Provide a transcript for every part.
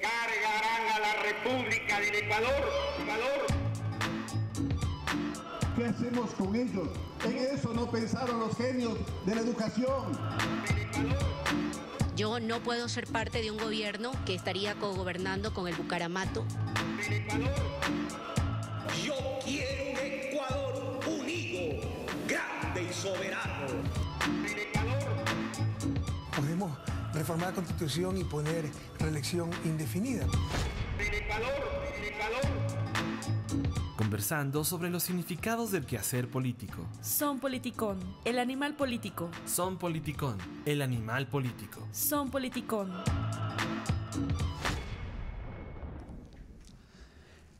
cargarán a la República del Ecuador. Ecuador. ¿Qué hacemos con ellos? En eso no pensaron los genios de la educación. Yo no puedo ser parte de un gobierno que estaría cogobernando con el Bucaramato. Yo quiero un Ecuador unido, grande y soberano. Podemos reformar la constitución y poner elección indefinida. Conversando sobre los significados del quehacer político. Son politicón, el animal político. Son politicón, el animal político. Son politicón.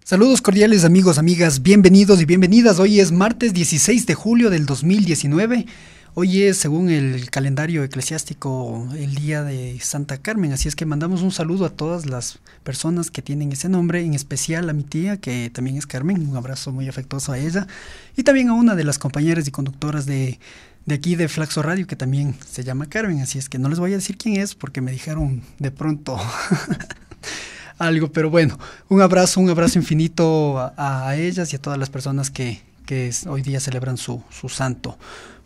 Saludos cordiales amigos, amigas, bienvenidos y bienvenidas. Hoy es martes 16 de julio del 2019. Hoy es, según el calendario eclesiástico, el día de Santa Carmen, así es que mandamos un saludo a todas las personas que tienen ese nombre, en especial a mi tía, que también es Carmen, un abrazo muy afectuoso a ella, y también a una de las compañeras y conductoras de, aquí de Flaxo Radio, que también se llama Carmen, así es que no les voy a decir quién es porque me dijeron de pronto algo, pero bueno, un abrazo, un abrazo infinito a, ellas y a todas las personas que, hoy día celebran su, su santo.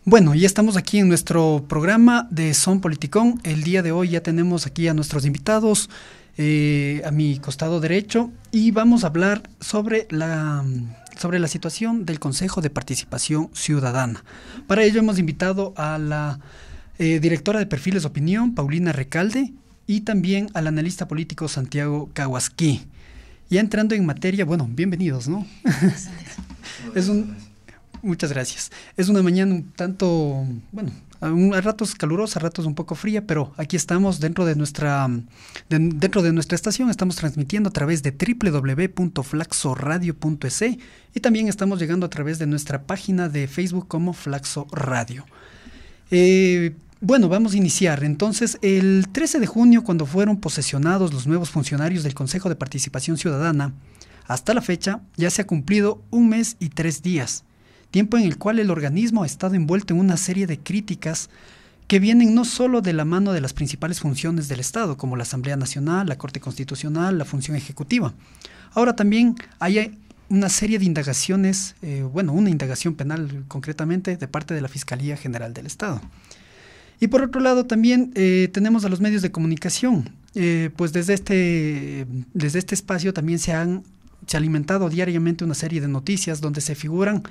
Bueno, ya estamos aquí en nuestro programa de Son Politicón. El día de hoy ya tenemos aquí a nuestros invitados eh, a mi costado derecho y vamos a hablar sobre la, sobre la situación del Consejo de Participación Ciudadana. Para ello hemos invitado a la eh, directora de Perfiles de Opinión, Paulina Recalde, y también al analista político Santiago Kawaski. Ya entrando en materia, bueno, bienvenidos, ¿no? es un Muchas gracias. Es una mañana un tanto, bueno, a, ratos calurosa, a ratos un poco fría, pero aquí estamos dentro de nuestra, dentro de nuestra estación. Estamos transmitiendo a través de www.flaxoradio.es e y también estamos llegando a través de nuestra página de Facebook como Flaxo Radio. Eh, bueno, vamos a iniciar. Entonces, el 13 de junio, cuando fueron posesionados los nuevos funcionarios del Consejo de Participación Ciudadana, hasta la fecha ya se ha cumplido un mes y tres días tiempo en el cual el organismo ha estado envuelto en una serie de críticas que vienen no solo de la mano de las principales funciones del Estado, como la Asamblea Nacional, la Corte Constitucional, la función ejecutiva. Ahora también hay eh, una serie de indagaciones, eh, bueno, una indagación penal concretamente de parte de la Fiscalía General del Estado. Y por otro lado también eh, tenemos a los medios de comunicación, pues desde este, desde este espacio también se han se alimentado diariamente una serie de noticias donde se figuran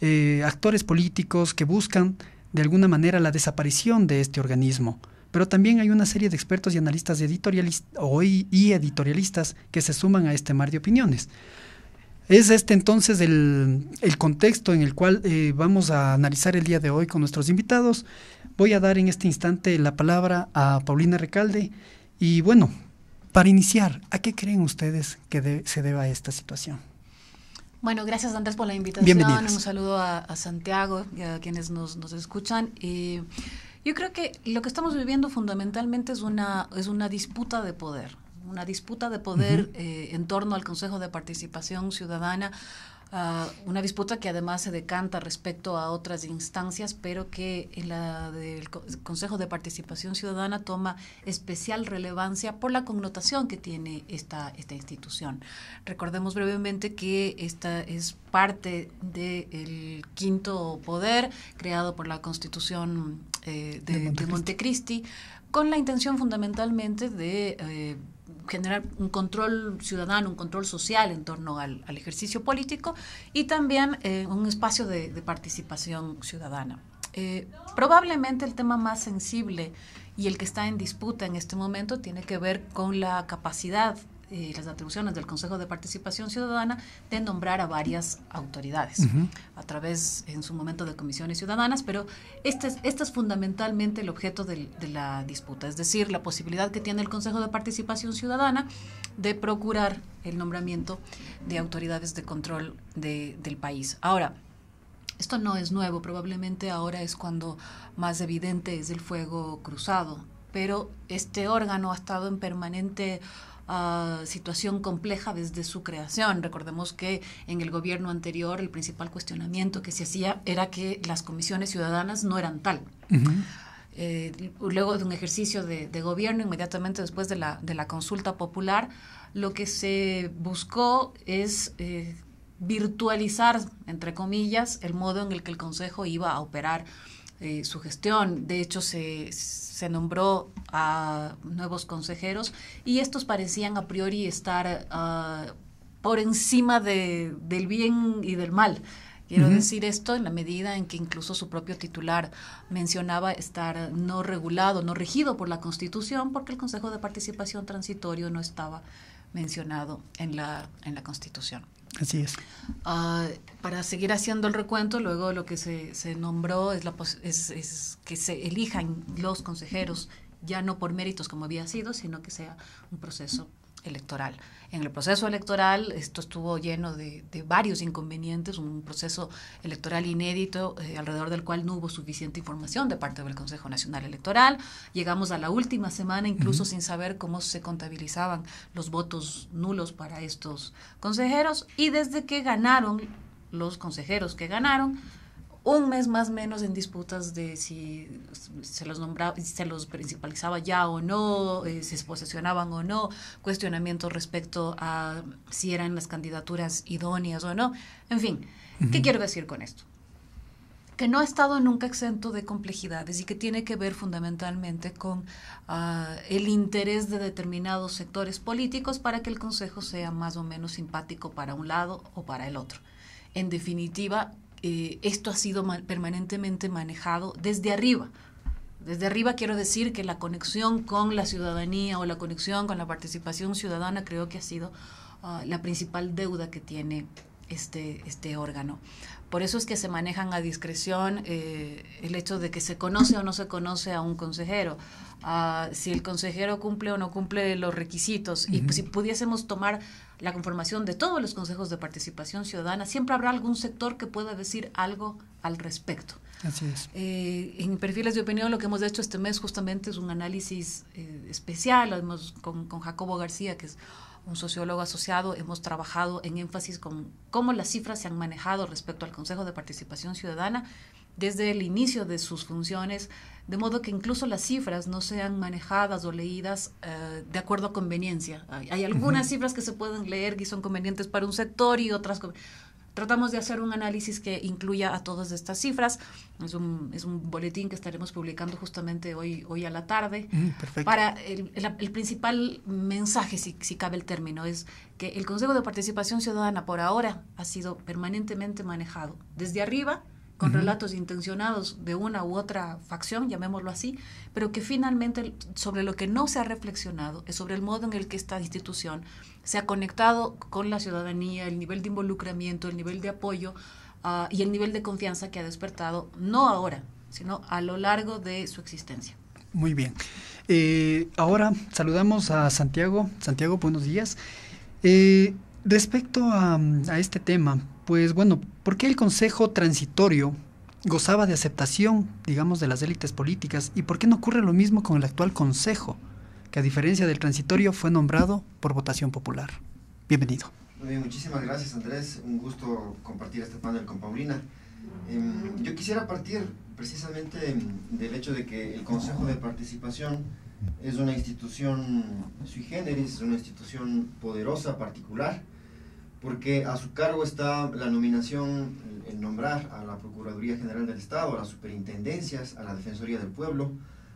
eh, actores políticos que buscan de alguna manera la desaparición de este organismo. Pero también hay una serie de expertos y analistas y editorialistas, y editorialistas que se suman a este mar de opiniones. Es este entonces el, contexto en el cual eh, vamos a analizar el día de hoy con nuestros invitados. Voy a dar en este instante la palabra a Paulina Recalde. Y bueno, para iniciar, ¿a qué creen ustedes que se deba esta situación? Bueno, gracias Andrés por la invitación. Un saludo a, Santiago y a quienes nos, escuchan. yo creo que lo que estamos viviendo fundamentalmente es una, es una disputa de poder, una disputa de poder eh, en torno al Consejo de Participación Ciudadana una disputa que además se decanta respecto a otras instancias, pero que la del Consejo de Participación Ciudadana toma especial relevancia por la connotación que tiene esta, esta institución. Recordemos brevemente que esta es parte del quinto poder creado por la Constitución eh, de, Montecristi. con la intención fundamentalmente de... Eh, generar un control ciudadano, un control social en torno al, ejercicio político y también eh, un espacio de, participación ciudadana. Eh, probablemente el tema más sensible y el que está en disputa en este momento tiene que ver con la capacidad eh, las atribuciones del Consejo de Participación Ciudadana de nombrar a varias autoridades a través en su momento de comisiones ciudadanas, pero este es, este es fundamentalmente el objeto de la disputa, es decir, la posibilidad que tiene el Consejo de Participación Ciudadana de procurar el nombramiento de autoridades de control del país. Ahora, esto no es nuevo, probablemente ahora es cuando más evidente es el fuego cruzado, pero este órgano ha estado en permanente Ah, situación compleja desde su creación. Recordemos que en el gobierno anterior el principal cuestionamiento que se hacía era que las comisiones ciudadanas no eran tal. Eh, luego de un ejercicio de, gobierno, inmediatamente después de la, consulta popular, lo que se buscó es eh, virtualizar, entre comillas, el modo en el que el Consejo iba a operar eh, su gestión. De hecho, se se nombró a nuevos consejeros y estos parecían a priori estar ah, por encima del bien y del mal. Quiero decir esto en la medida en que incluso su propio titular mencionaba estar no regulado, no regido por la Constitución, porque el Consejo de Participación Transitorio no estaba mencionado en la Constitución. Así es. Ah, para seguir haciendo el recuento, luego lo que se, nombró es, la es, que se elijan los consejeros, ya no por méritos como había sido, sino que sea un proceso electoral. En el proceso electoral esto estuvo lleno de, varios inconvenientes, un proceso electoral inédito eh, alrededor del cual no hubo suficiente información de parte del Consejo Nacional Electoral. Llegamos a la última semana incluso sin saber cómo se contabilizaban los votos nulos para estos consejeros y desde que ganaron los consejeros que ganaron, un mes más menos en disputas de si se los nombraba, se los principalizaba ya o no, eh, si se posesionaban o no, cuestionamientos respecto a si eran las candidaturas idóneas o no. En fin, ¿qué quiero decir con esto? que no ha estado nunca exento de complejidades y que tiene que ver fundamentalmente con ah, el interés de determinados sectores políticos para que el Consejo sea más o menos simpático para un lado o para el otro. En definitiva, eh, esto ha sido permanentemente manejado desde arriba. Desde arriba quiero decir que la conexión con la ciudadanía o la conexión con la participación ciudadana creo que ha sido ah, la principal deuda que tiene este, este órgano. Por eso es que se manejan a discreción eh, el hecho de que se conoce o no se conoce a un consejero, ah, si el consejero cumple o no cumple los requisitos. Y pues, si pudiésemos tomar la conformación de todos los consejos de participación ciudadana, siempre habrá algún sector que pueda decir algo al respecto. Así es. Eh, en perfiles de opinión lo que hemos hecho este mes justamente es un análisis eh, especial, hemos, con, con Jacobo García, que es un sociólogo asociado, hemos trabajado en énfasis con cómo las cifras se han manejado respecto al Consejo de Participación Ciudadana desde el inicio de sus funciones, de modo que incluso las cifras no sean manejadas o leídas eh, de acuerdo a conveniencia. Hay, algunas cifras que se pueden leer y son convenientes para un sector y otras... Tratamos de hacer un análisis que incluya a todas estas cifras. Es un, boletín que estaremos publicando justamente hoy, hoy a la tarde. Mm, para el, principal mensaje, si, si cabe el término, es que el Consejo de Participación Ciudadana por ahora ha sido permanentemente manejado desde arriba con relatos intencionados de una u otra facción, llamémoslo así, pero que finalmente sobre lo que no se ha reflexionado es sobre el modo en el que esta institución se ha conectado con la ciudadanía, el nivel de involucramiento, el nivel de apoyo ah, y el nivel de confianza que ha despertado, no ahora, sino a lo largo de su existencia. Muy bien. Eh, ahora saludamos a Santiago. Santiago, buenos días. Eh, Respecto a, este tema, pues bueno, ¿por qué el Consejo Transitorio gozaba de aceptación, digamos, de las élites políticas y por qué no ocurre lo mismo con el actual Consejo, que a diferencia del transitorio fue nombrado por votación popular? Bienvenido. Muy bien, muchísimas gracias Andrés, un gusto compartir este panel con Paulina. Em, yo quisiera partir precisamente em, del hecho de que el Consejo de Participación es una institución sui generis, es una institución poderosa, particular, porque a su cargo está la nominación, el nombrar a la Procuraduría General del Estado, a las superintendencias, a la Defensoría del Pueblo,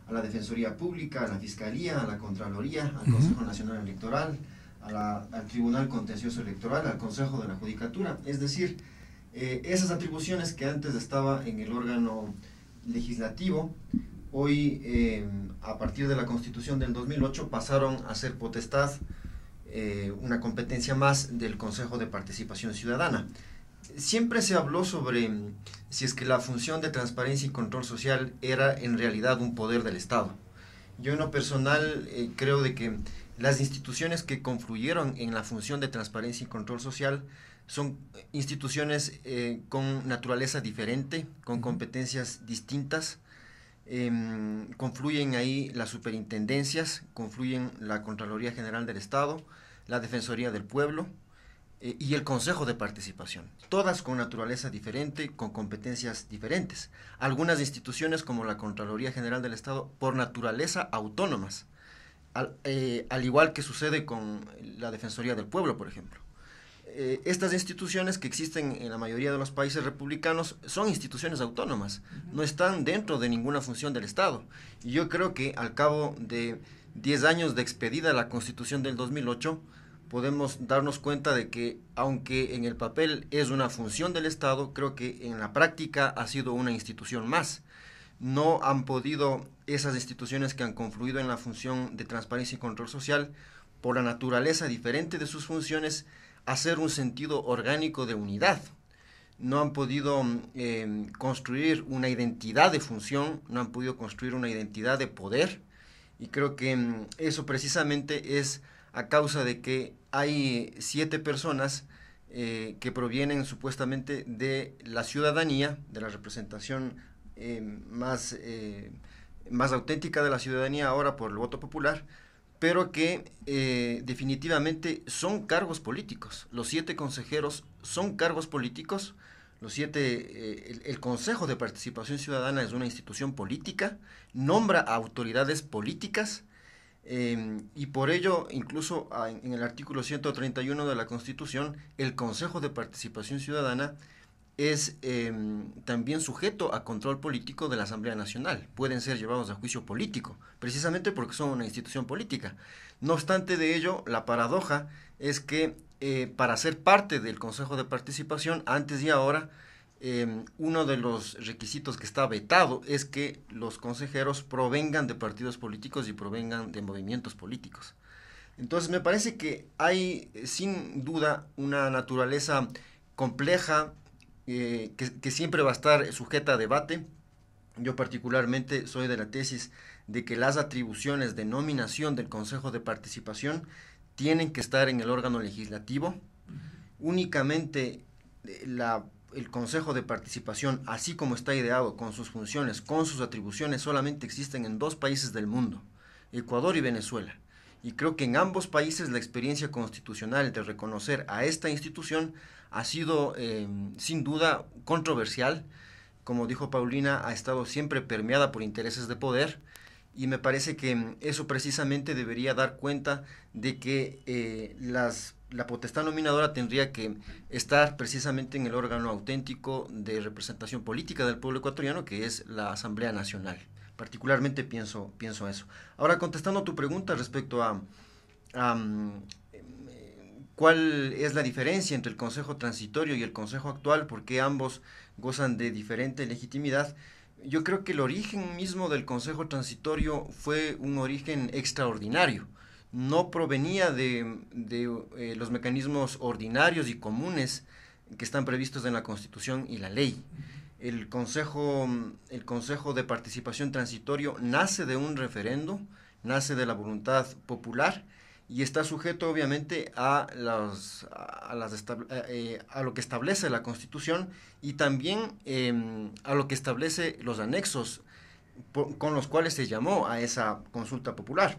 a la Defensoría Pública, a la Fiscalía, a la Contraloría, al Consejo Nacional Electoral, al Tribunal Contencioso Electoral, al Consejo de la Judicatura. Es decir, eh, esas atribuciones que antes estaba en el órgano legislativo, hoy eh, a partir de la Constitución del 2008 pasaron a ser potestad eh, una competencia más del Consejo de Participación Ciudadana. Siempre se habló sobre mm, si es que la función de transparencia y control social era en realidad un poder del Estado. Yo en lo personal eh, creo de que las instituciones que confluyeron en la función de transparencia y control social son eh, instituciones con naturaleza diferente, con competencias distintas. Em, confluyen ahí las superintendencias, confluyen la Contraloría General del Estado, la Defensoría del Pueblo eh, y el Consejo de Participación, todas con naturaleza diferente, con competencias diferentes. Algunas instituciones como la Contraloría General del Estado, por naturaleza autónomas, al, eh, igual que sucede con la Defensoría del Pueblo, por ejemplo. Eh, estas instituciones que existen en la mayoría de los países republicanos son instituciones autónomas, no están dentro de ninguna función del Estado. Y yo creo que al cabo de 10 años de expedida la Constitución del 2008, podemos darnos cuenta de que aunque en el papel es una función del Estado, creo que en la práctica ha sido una institución más. No han podido esas instituciones que han confluido en la función de transparencia y control social, por la naturaleza diferente de sus funciones, hacer un sentido orgánico de unidad. No han podido eh, construir una identidad de función, no han podido construir una identidad de poder, y creo que mm, eso precisamente es a causa de que hay siete personas eh, que provienen supuestamente de la ciudadanía, de la representación eh, eh, más auténtica de la ciudadanía ahora por el voto popular, pero que definitivamente son cargos políticos. Los siete consejeros son cargos políticos los siete, eh, el, Consejo de Participación Ciudadana es una institución política, nombra a autoridades políticas em, y por ello, incluso ah, en el artículo 131 de la Constitución, el Consejo de Participación Ciudadana es em, también sujeto a control político de la Asamblea Nacional. Pueden ser llevados a juicio político, precisamente porque son una institución política. No obstante de ello, la paradoja es que eh, para ser parte del Consejo de Participación, antes y ahora, em, uno de los requisitos que está vetado es que los consejeros provengan de partidos políticos y provengan de movimientos políticos. Entonces, me parece que hay, eh, sin duda, una naturaleza compleja eh, que, que, siempre va a estar sujeta a debate. Yo particularmente soy de la tesis de que las atribuciones de nominación del Consejo de Participación tienen que estar en el órgano legislativo. Únicamente eh, el Consejo de Participación, así como está ideado, con sus funciones, con sus atribuciones, solamente existen en dos países del mundo, Ecuador y Venezuela. Y creo que en ambos países la experiencia constitucional de reconocer a esta institución ha sido eh, sin duda controversial. Como dijo Paulina, ha estado siempre permeada por intereses de poder y me parece que mm, eso precisamente debería dar cuenta de que eh, las, la potestad nominadora tendría que estar precisamente en el órgano auténtico de representación política del pueblo ecuatoriano, que es la Asamblea Nacional. Particularmente pienso, pienso eso. Ahora, contestando tu pregunta respecto a, a mm, eh, cuál es la diferencia entre el Consejo Transitorio y el Consejo actual, por qué ambos gozan de diferente legitimidad, yo creo que el origen mismo del Consejo Transitorio fue un origen extraordinario. No provenía de, eh, los mecanismos ordinarios y comunes que están previstos en la Constitución y la ley. El Consejo, el Consejo de Participación Transitorio nace de un referendo, nace de la voluntad popular y está sujeto obviamente a, las, a, las, eh, eh, lo que establece la Constitución y también em, a lo que establece los anexos con los cuales se llamó a esa consulta popular.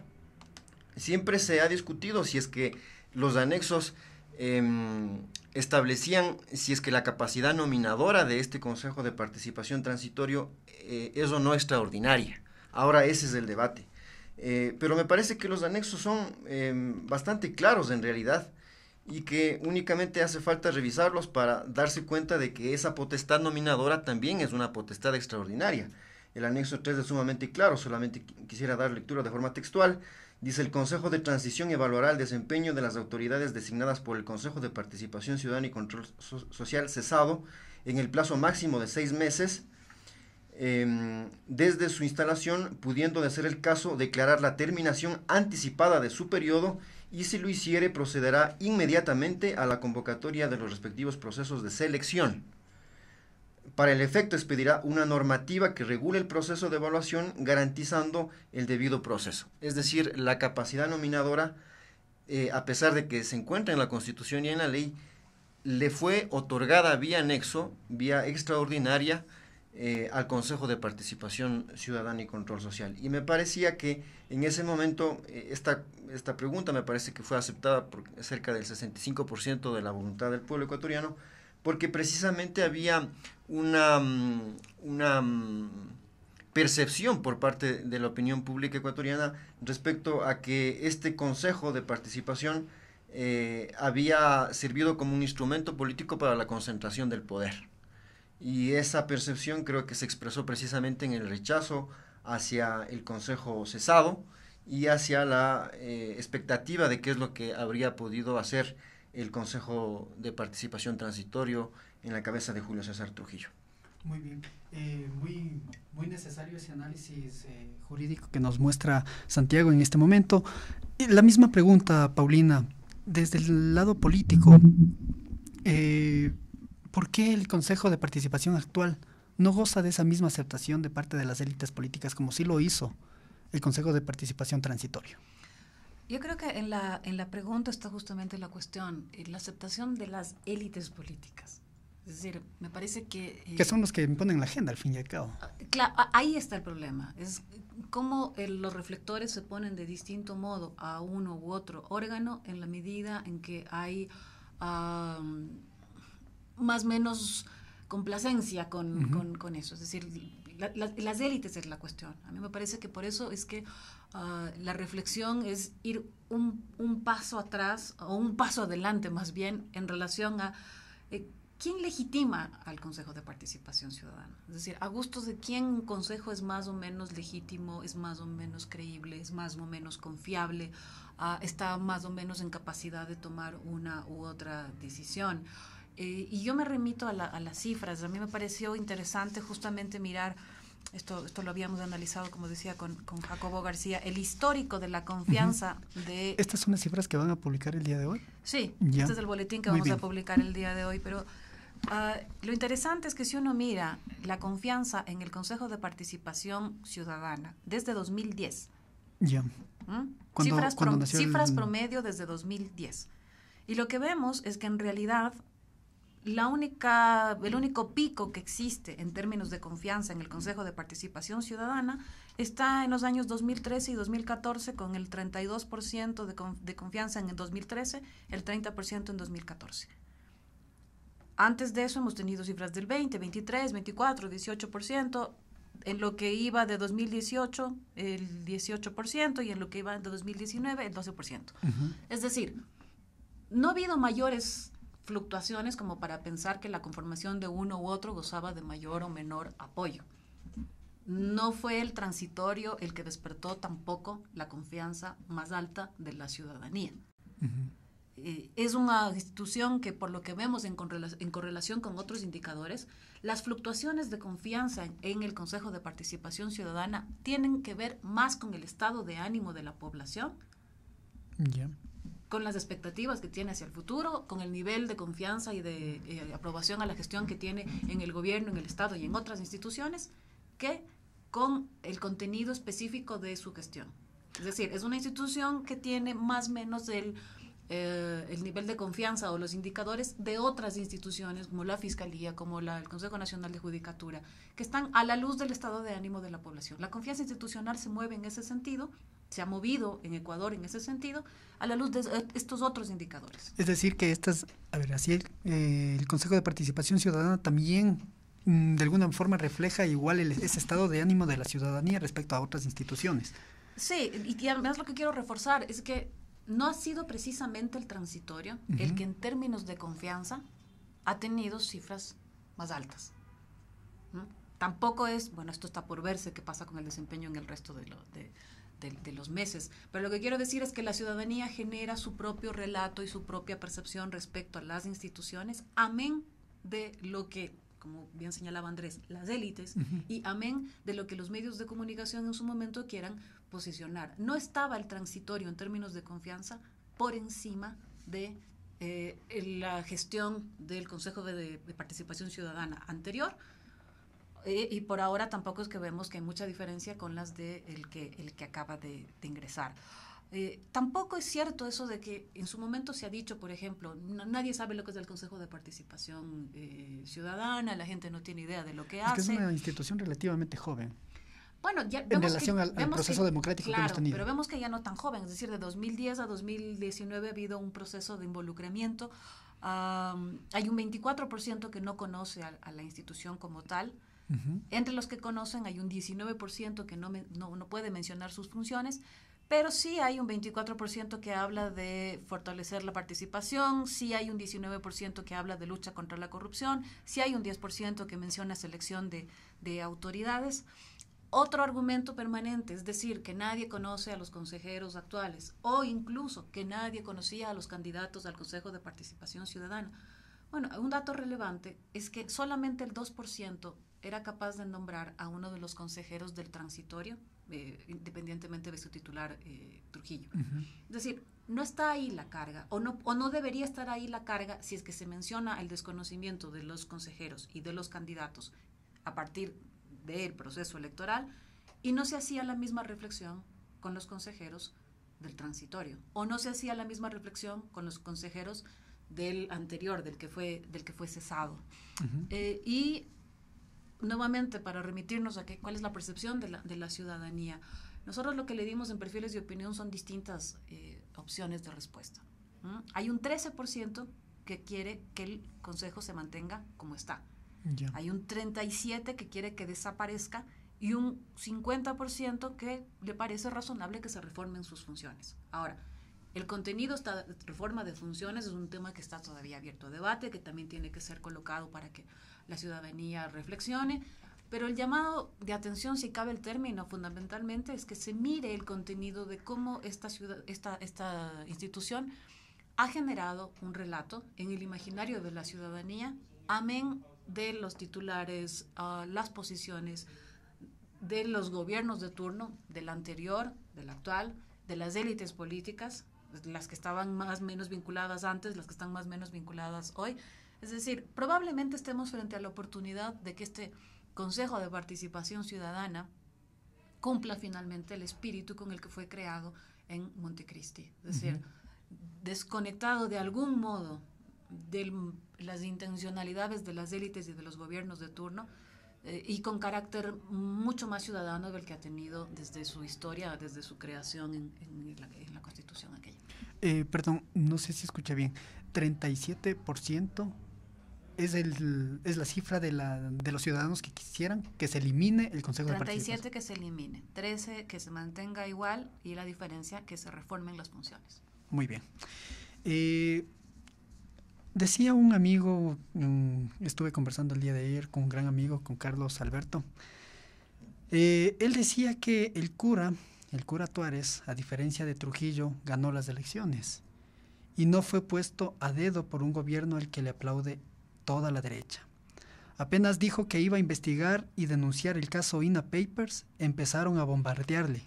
Siempre se ha discutido si es que los anexos em, establecían si es que la capacidad nominadora de este Consejo de Participación Transitorio eh, es o no extraordinaria. Ahora ese es el debate. Eh, pero me parece que los anexos son em, bastante claros en realidad y que únicamente hace falta revisarlos para darse cuenta de que esa potestad nominadora también es una potestad extraordinaria. El anexo 3 es sumamente claro, solamente quisiera dar lectura de forma textual. Dice, el Consejo de Transición evaluará el desempeño de las autoridades designadas por el Consejo de Participación Ciudadana y Control Social cesado en el plazo máximo de seis meses Em, desde su instalación, pudiendo de ser el caso declarar la terminación anticipada de su periodo y si lo hiciere procederá inmediatamente a la convocatoria de los respectivos procesos de selección. Para el efecto expedirá una normativa que regule el proceso de evaluación garantizando el debido proceso. Es decir, la capacidad nominadora, eh, a pesar de que se encuentra en la Constitución y en la ley, le fue otorgada vía anexo, vía extraordinaria, eh, al Consejo de Participación Ciudadana y Control Social. Y me parecía que en ese momento eh, esta, pregunta me parece que fue aceptada por cerca del 65% de la voluntad del pueblo ecuatoriano, porque precisamente había una, mm, una mm, percepción por parte de la opinión pública ecuatoriana respecto a que este Consejo de Participación eh, había servido como un instrumento político para la concentración del poder. Y esa percepción creo que se expresó precisamente en el rechazo hacia el Consejo cesado y hacia la eh, expectativa de qué es lo que habría podido hacer el Consejo de Participación Transitorio en la cabeza de Julio César Trujillo. Muy bien, eh, muy, necesario ese análisis eh, jurídico que nos muestra Santiago en este momento. la misma pregunta, Paulina, desde el lado político, ¿Por qué el Consejo de Participación actual no goza de esa misma aceptación de parte de las élites políticas como sí lo hizo el Consejo de Participación Transitorio? Yo creo que en la, en la pregunta está justamente la cuestión, eh, la aceptación de las élites políticas. Es decir, me parece que... Eh, que son los que ponen la agenda al fin y al cabo. Claro, ahí está el problema. Es cómo eh, los reflectores se ponen de distinto modo a uno u otro órgano en la medida en que hay más o menos complacencia con, con, con, eso. Es decir, las élites es la cuestión. A mí me parece que por eso es que ah, la reflexión es ir un, un, paso atrás o un paso adelante más bien en relación a eh, quién legitima al Consejo de Participación Ciudadana. Es decir, a gustos de quién un consejo es más o menos legítimo, es más o menos creíble, es más o menos confiable, ah, está más o menos en capacidad de tomar una u otra decisión. Eh, y yo me remito a, las cifras. A mí me pareció interesante justamente mirar, esto, esto lo habíamos analizado, como decía, con, Jacobo García, el histórico de la confianza de... ¿Estas son las cifras que van a publicar el día de hoy? Sí, ya. este es el boletín que vamos a publicar el día de hoy, pero... Ah, lo interesante es que si uno mira la confianza en el Consejo de Participación Ciudadana desde 2010. Ya. Cifras, promedio desde 2010. Y lo que vemos es que en realidad la única, el único pico que existe en términos de confianza en el Consejo de Participación Ciudadana está en los años 2013 y 2014 con el 32% de, de confianza en el 2013, el 30% en 2014. Antes de eso hemos tenido cifras del 20, 23, 24, 18%. En lo que iba de 2018, el 18%, y en lo que iba de 2019, el 12%. Es decir, no ha habido mayores fluctuaciones como para pensar que la conformación de uno u otro gozaba de mayor o menor apoyo. No fue el transitorio el que despertó tampoco la confianza más alta de la ciudadanía. Eh, es una institución que por lo que vemos en, correlación, con otros indicadores, las fluctuaciones de confianza en, el Consejo de Participación Ciudadana tienen que ver más con el estado de ánimo de la población Ya con las expectativas que tiene hacia el futuro, con el nivel de confianza y de eh, aprobación a la gestión que tiene en el gobierno, en el Estado y en otras instituciones, que con el contenido específico de su gestión. Es decir, es una institución que tiene más o menos eh, el, nivel de confianza o los indicadores de otras instituciones como la Fiscalía, como la, el Consejo Nacional de Judicatura, que están a la luz del estado de ánimo de la población. La confianza institucional se mueve en ese sentido se ha movido en Ecuador en ese sentido a la luz de estos otros indicadores. Es decir, que estas, a ver, así el, eh, Consejo de Participación Ciudadana también mm, de alguna forma refleja igual ese estado de ánimo de la ciudadanía respecto a otras instituciones. Sí, y además lo que quiero reforzar es que no ha sido precisamente el transitorio el que en términos de confianza ha tenido cifras más altas. Tampoco es, bueno, esto está por verse qué pasa con el desempeño en el resto de, lo, de, de, los meses. Pero lo que quiero decir es que la ciudadanía genera su propio relato y su propia percepción respecto a las instituciones, amén de lo que, como bien señalaba Andrés, las élites, y amén de lo que los medios de comunicación en su momento quieran posicionar. No estaba el transitorio en términos de confianza por encima de eh, la gestión del Consejo de Participación Ciudadana anterior eh, y, por ahora tampoco es que vemos que hay mucha diferencia con las de el que, el que acaba de, ingresar. Eh, tampoco es cierto eso de que en su momento se ha dicho, por ejemplo, nadie sabe lo que es el Consejo de Participación eh, Ciudadana, la gente no tiene idea de lo que es hace. Que es una institución relativamente joven. Bueno, ya en relación al, proceso democrático que hemos tenido. Pero vemos que ya no tan joven, es decir, de 2010 a 2019 ha habido un proceso de involucramiento. hay un 24% que no conoce a la institución como tal. Entre los que conocen hay un 19% que no, no puede mencionar sus funciones, pero sí hay un 24% que habla de fortalecer la participación, sí hay un 19% que habla de lucha contra la corrupción, sí hay un 10% que menciona selección de, de, autoridades. Otro argumento permanente, es decir, que nadie conoce a los consejeros actuales o incluso que nadie conocía a los candidatos al Consejo de Participación Ciudadana. Bueno, un dato relevante es que solamente el 2% era capaz de nombrar a uno de los consejeros del transitorio, eh, independientemente de su titular eh, Trujillo. Es decir, no está ahí la carga, o no, no debería estar ahí la carga si es que se menciona el desconocimiento de los consejeros y de los candidatos a partir del proceso electoral, y no se hacía la misma reflexión con los consejeros del transitorio, o no se hacía la misma reflexión con los consejeros del anterior, del que fue, del que fue cesado. Eh, y nuevamente para remitirnos a que, cuál es la percepción de la, ciudadanía. Nosotros lo que le dimos en perfiles de opinión son distintas eh, opciones de respuesta. Hay un 13% que quiere que el Consejo se mantenga como está. Hay un 37% que quiere que desaparezca y un 50% que le parece razonable que se reformen sus funciones. Ahora, el contenido de esta reforma de funciones es un tema que está todavía abierto a debate, que también tiene que ser colocado para que la ciudadanía reflexione, pero el llamado de atención, si cabe el término, fundamentalmente es que se mire el contenido de cómo esta, ciudad, esta, esta institución ha generado un relato en el imaginario de la ciudadanía, amén de los titulares, ah, las posiciones de los gobiernos de turno, del anterior, del actual, de las élites políticas, las que estaban más menos vinculadas antes, las que están más menos vinculadas hoy. Es decir, probablemente estemos frente a la oportunidad de que este Consejo de Participación Ciudadana cumpla finalmente el espíritu con el que fue creado en Montecristi. Es decir, desconectado de algún modo de las intencionalidades de las élites y de los gobiernos de turno eh, y con carácter mucho más ciudadano del que ha tenido desde su historia, desde su creación en, en, la, en la Constitución eh, perdón, no sé si escucha bien, 37% es, el, es la cifra de, los ciudadanos que quisieran que se elimine el Consejo de de 37 que se elimine, 13 que se mantenga igual y la diferencia que se reformen las funciones. Muy bien. Eh, decía un amigo, mm, estuve conversando el día de ayer con un gran amigo, con Carlos Alberto, eh, él decía que el cura el cura Tuárez, a diferencia de Trujillo, ganó las elecciones y no fue puesto a dedo por un gobierno al que le aplaude toda la derecha. Apenas dijo que iba a investigar y denunciar el caso INA Papers, empezaron a bombardearle,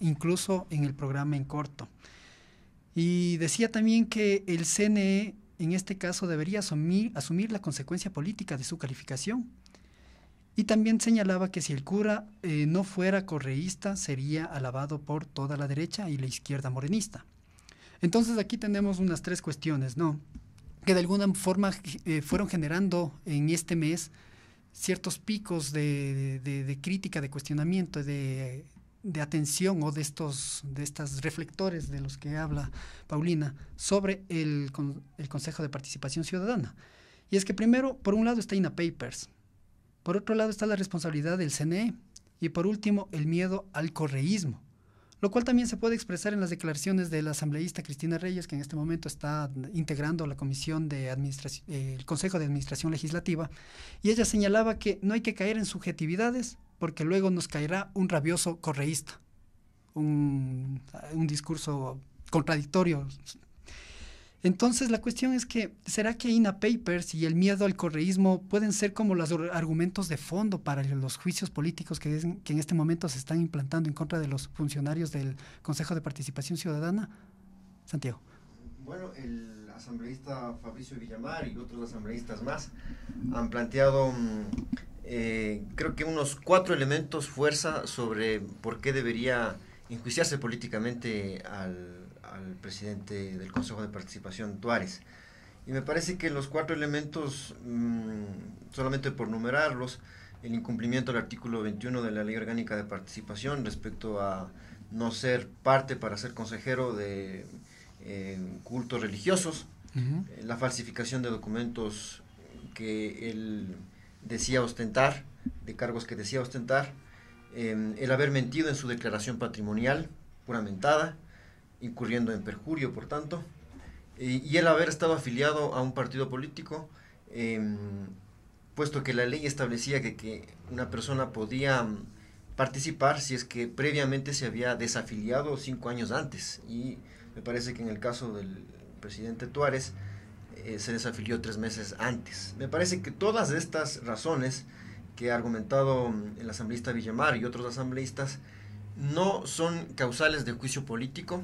incluso en el programa en corto. Y decía también que el CNE en este caso debería asumir, asumir la consecuencia política de su calificación y también señalaba que si el cura eh, no fuera correísta, sería alabado por toda la derecha y la izquierda morenista. Entonces aquí tenemos unas tres cuestiones, ¿no? Que de alguna forma eh, fueron generando en este mes ciertos picos de, crítica, de cuestionamiento, de, atención o de estos de estas reflectores de los que habla Paulina sobre el, el Consejo de Participación Ciudadana. Y es que primero, por un lado está INA Papers, por otro lado está la responsabilidad del CNE y por último el miedo al correísmo, lo cual también se puede expresar en las declaraciones de la asambleísta Cristina Reyes, que en este momento está integrando la comisión de administración, el Consejo de Administración Legislativa, y ella señalaba que no hay que caer en subjetividades porque luego nos caerá un rabioso correísta, un discurso contradictorio entonces la cuestión es que, ¿será que INA Papers y el miedo al correísmo pueden ser como los argumentos de fondo para los juicios políticos que, en este momento se están implantando en contra de los funcionarios del Consejo de Participación Ciudadana? Santiago. Bueno, el asambleísta Fabricio Villamar y otros asambleístas más han planteado, mm, eh, creo que unos cuatro elementos fuerza sobre por qué debería enjuiciarse políticamente al presidente del Consejo de Participación, Tuárez. Y me parece que los cuatro elementos, mm, solamente por numerarlos, el incumplimiento del artículo 21 de la Ley Orgánica de Participación respecto a no ser parte para ser consejero de eh, cultos religiosos, eh, la falsificación de documentos que él decía ostentar, de cargos que decía ostentar, eh, el haber mentido en su declaración patrimonial juramentada, incurriendo en perjurio, por tanto, eh, y el haber estado afiliado a un partido político, em, puesto que la ley establecía que, una persona podía mm, participar si es que previamente se había desafiliado cinco años antes. Y me parece que en el caso del presidente Tuárez eh, se desafilió tres meses antes. Me parece que todas estas razones que ha argumentado mm, el asambleísta Villamar y otros asambleístas no son causales de juicio político,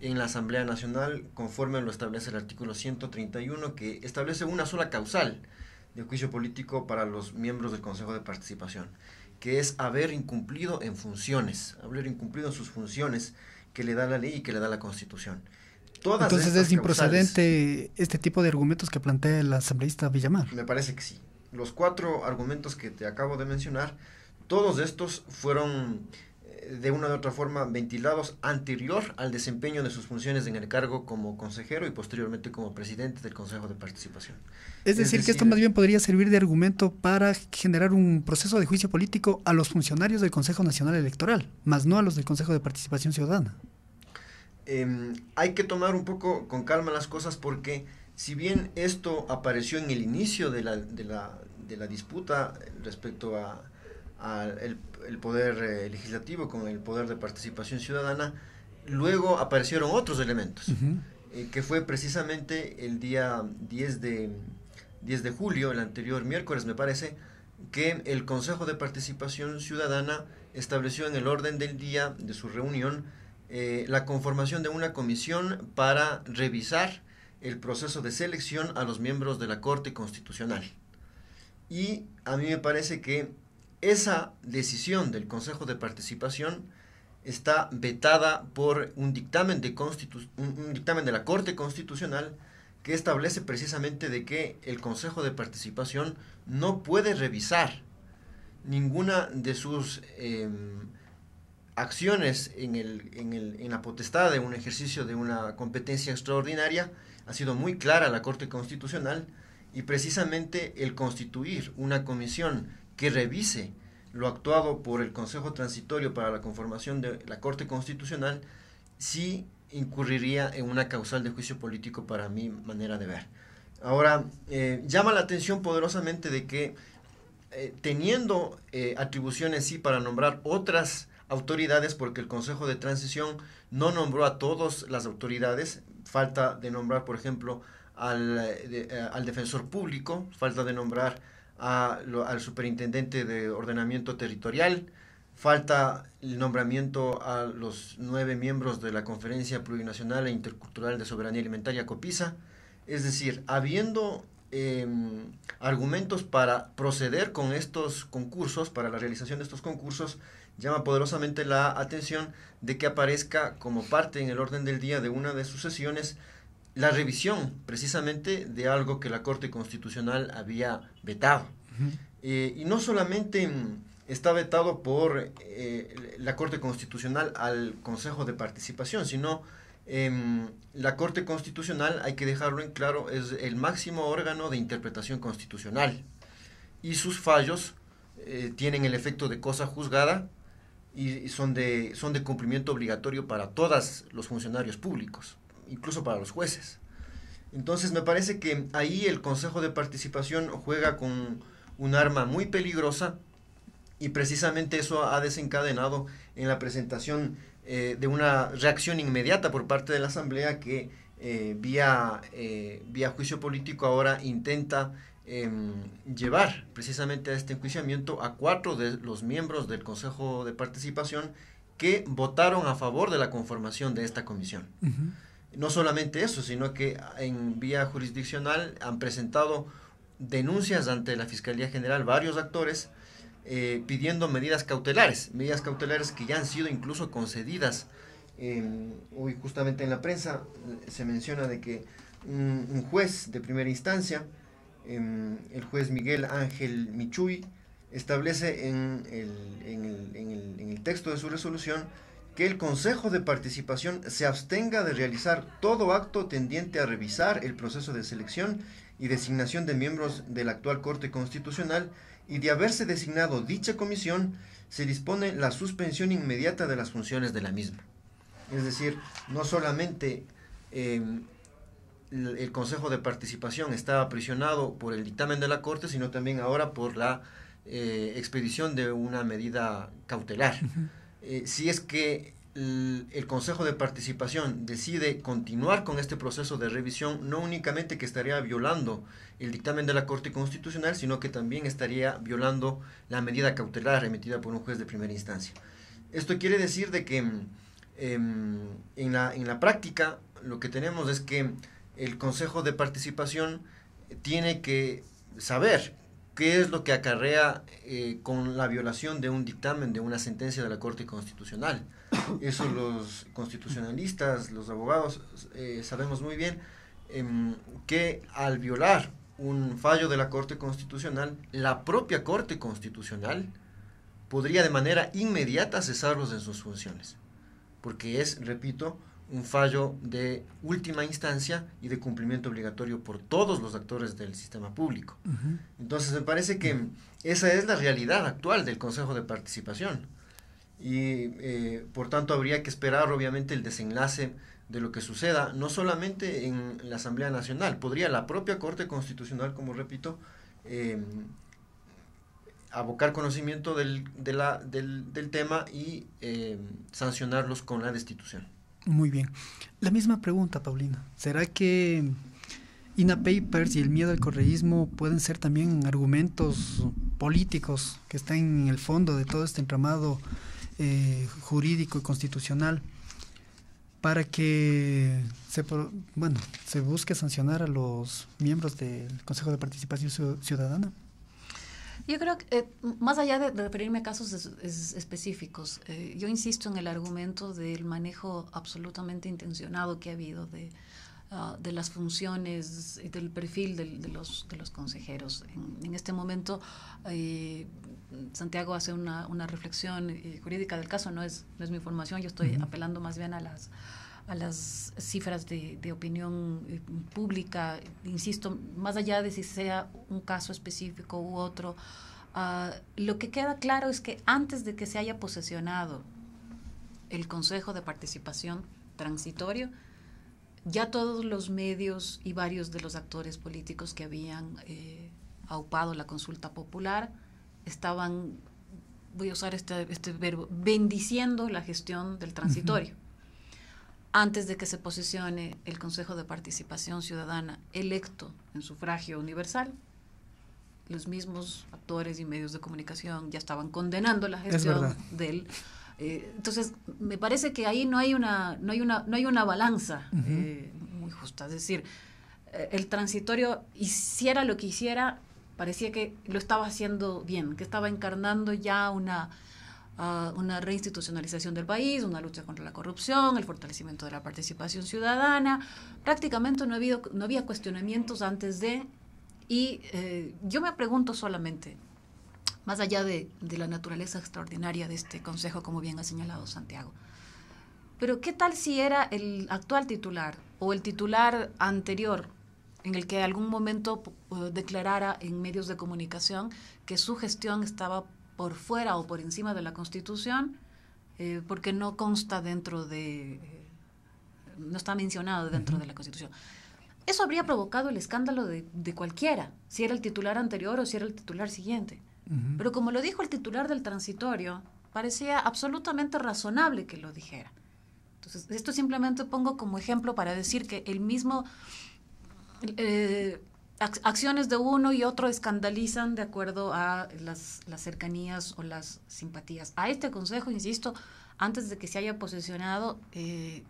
en la Asamblea Nacional conforme lo establece el artículo 131 que establece una sola causal de juicio político para los miembros del Consejo de Participación, que es haber incumplido en funciones, haber incumplido en sus funciones que le da la ley y que le da la Constitución. Entonces es improcedente este tipo de argumentos que plantea el asambleísta Villamar. Me parece que sí. Los cuatro argumentos que te acabo de mencionar, todos estos fueron de una u otra forma ventilados anterior al desempeño de sus funciones en el cargo como consejero y posteriormente como presidente del Consejo de Participación. Es decir, que esto más bien podría servir de argumento para generar un proceso de juicio político a los funcionarios del Consejo Nacional Electoral, más no a los del Consejo de Participación Ciudadana. Em, hay que tomar un poco con calma las cosas porque si bien esto apareció en el inicio de la, de la, de la disputa respecto a el, poder eh, legislativo, con el poder de participación ciudadana, luego aparecieron otros elementos, eh, que fue precisamente el día 10 de, 10 de julio, el anterior miércoles me parece, que el Consejo de Participación Ciudadana estableció en el orden del día de su reunión eh, la conformación de una comisión para revisar el proceso de selección a los miembros de la Corte Constitucional. Y a mí me parece que esa decisión del Consejo de Participación está vetada por un dictamen, de un dictamen de la Corte Constitucional que establece precisamente de que el Consejo de Participación no puede revisar ninguna de sus em, acciones en, en, la potestad de un ejercicio de una competencia extraordinaria. Ha sido muy clara la Corte Constitucional y precisamente el constituir una comisión que revise lo actuado por el Consejo Transitorio para la conformación de la Corte Constitucional, sí incurriría en una causal de juicio político para mi manera de ver. Ahora, eh, llama la atención poderosamente de que eh, teniendo eh, atribuciones sí para nombrar otras autoridades, porque el Consejo de Transición no nombró a todas las autoridades, falta de nombrar, por ejemplo, al, al defensor público, falta de nombrar al superintendente de ordenamiento territorial, falta el nombramiento a los nueve miembros de la Conferencia Plurinacional e Intercultural de Soberanía Alimentaria COPISA, es decir, habiendo em, argumentos para proceder con estos concursos, para la realización de estos concursos, llama poderosamente la atención de que aparezca como parte en el orden del día de una de sus sesiones la revisión precisamente de algo que la Corte Constitucional había vetado. Eh, y no solamente mm, está vetado por eh, la Corte Constitucional al Consejo de Participación, sino em, la Corte Constitucional, hay que dejarlo en claro, es el máximo órgano de interpretación constitucional. Y sus fallos eh, tienen el efecto de cosa juzgada y son de, son de cumplimiento obligatorio para todos los funcionarios públicos incluso para los jueces. Entonces me parece que ahí el Consejo de Participación juega con un arma muy peligrosa y precisamente eso ha desencadenado en la presentación eh, de una reacción inmediata por parte de la Asamblea que eh, vía, eh, vía juicio político ahora intenta em, llevar precisamente a este enjuiciamiento a cuatro de los miembros del Consejo de Participación que votaron a favor de la conformación de esta comisión. No solamente eso, sino que en vía jurisdiccional han presentado denuncias ante la Fiscalía General varios actores eh, pidiendo medidas cautelares, medidas cautelares que ya han sido incluso concedidas. Em, hoy justamente en la prensa eh, se menciona de que un, juez de primera instancia, em, el juez Miguel Ángel Michuy, establece en el, en, en, el, en el texto de su resolución que el Consejo de Participación se abstenga de realizar todo acto tendiente a revisar el proceso de selección y designación de miembros de la actual Corte Constitucional y de haberse designado dicha comisión, se dispone la suspensión inmediata de las funciones de la misma. Es decir, no solamente eh, el Consejo de Participación está aprisionado por el dictamen de la Corte, sino también ahora por la eh, expedición de una medida cautelar. Eh, si es que el, Consejo de Participación decide continuar con este proceso de revisión, no únicamente que estaría violando el dictamen de la Corte Constitucional, sino que también estaría violando la medida cautelar remitida por un juez de primera instancia. Esto quiere decir de que em, en, la, en la práctica lo que tenemos es que el Consejo de Participación tiene que saber qué es lo que acarrea eh, con la violación de un dictamen, de una sentencia de la Corte Constitucional. Eso los constitucionalistas, los abogados, eh, sabemos muy bien em, que al violar un fallo de la Corte Constitucional, la propia Corte Constitucional podría de manera inmediata cesarlos en sus funciones, porque es, repito, un fallo de última instancia y de cumplimiento obligatorio por todos los actores del sistema público. Entonces me parece que esa es la realidad actual del Consejo de Participación y eh, por tanto habría que esperar obviamente el desenlace de lo que suceda, no solamente en la Asamblea Nacional, podría la propia Corte Constitucional, como repito, em, abocar conocimiento del, del, tema y em, sancionarlos con la destitución. Muy bien. La misma pregunta, Paulina. ¿Será que INA Papers y el miedo al correísmo pueden ser también argumentos políticos que están en el fondo de todo este entramado eh, jurídico y constitucional para que se, bueno, se busque sancionar a los miembros del Consejo de Participación Ciudadana? Yo creo que, eh, más allá de, referirme a casos específicos, eh, yo insisto en el argumento del manejo absolutamente intencionado que ha habido de, ah, de las funciones y del perfil de, de los, consejeros. En, este momento, eh, Santiago hace una, una reflexión jurídica del caso, no es, no es mi formación, yo estoy apelando más bien a las a las cifras de, opinión eh, pública, insisto, más allá de si sea un caso específico u otro, ah, lo que queda claro es que antes de que se haya posesionado el Consejo de Participación Transitorio, ya todos los medios y varios de los actores políticos que habían eh, aupado la consulta popular estaban, voy a usar este, este verbo, bendiciendo la gestión del transitorio antes de que se posicione el Consejo de Participación Ciudadana electo en sufragio universal. Los mismos actores y medios de comunicación ya estaban condenando la gestión de él. Eh, entonces, me parece que ahí no hay una, no hay una, no hay una balanza eh, muy justa. Es decir, eh, el transitorio hiciera lo que hiciera, parecía que lo estaba haciendo bien, que estaba encarnando ya una, una reinstitucionalización del país, una lucha contra la corrupción, el fortalecimiento de la participación ciudadana. Prácticamente no, ha habido, no había cuestionamientos antes de... Y eh, yo me pregunto solamente, más allá de, de, la naturaleza extraordinaria de este Consejo, como bien ha señalado Santiago, pero ¿qué tal si era el actual titular o el titular anterior en el que algún momento eh, declarara en medios de comunicación que su gestión estaba por fuera o por encima de la Constitución, eh, porque no consta dentro de, eh, no está mencionado dentro de la Constitución. Eso habría provocado el escándalo de, de, cualquiera, si era el titular anterior o si era el titular siguiente. Pero como lo dijo el titular del transitorio, parecía absolutamente razonable que lo dijera. Entonces, esto simplemente pongo como ejemplo para decir que el mismo... Eh, acciones de uno y otro escandalizan de acuerdo a las, las, cercanías o las simpatías. A este consejo, insisto, antes de que se haya posicionado eh,